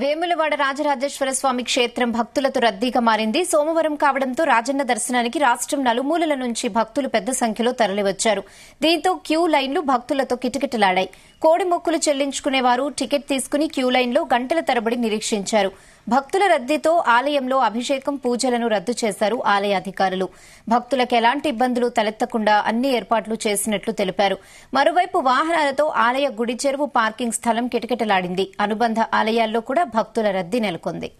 వేములవాడ రాజరాజేశ్వర స్వామి క్షేత్రం భక్తులతో రద్దీగా మారింది సోమవారం కావడంతో రాజన్న దర్శనానికి రాష్టం నలుమూలల నుంచి భక్తులు పెద్ద సంఖ్యలో తరలివచ్చారు దీంతో క్యూ లైన్లు భక్తులతో కిటకిటలాడాయి కోడి మొక్కులు చెల్లించుకునేవారు టికెట్ తీసుకుని క్యూ లైన్లో గంటల తరబడి నిరీక్షించారు భక్తుల రద్దీతో ఆలయంలో అభిషేకం పూజలను రద్దు చేశారు ఆలయ అధికారులు భక్తులకు ఎలాంటి ఇబ్బందులు తలెత్తకుండా అన్ని ఏర్పాట్లు చేసినట్లు తెలిపారు మరోవైపు వాహనాలతో ఆలయ గుడి చెరువు పార్కింగ్ స్థలం కిటకిటలాడింది అనుబంధ ఆలయాల్లో కూడా భక్తుల రద్దీ నెలకొంది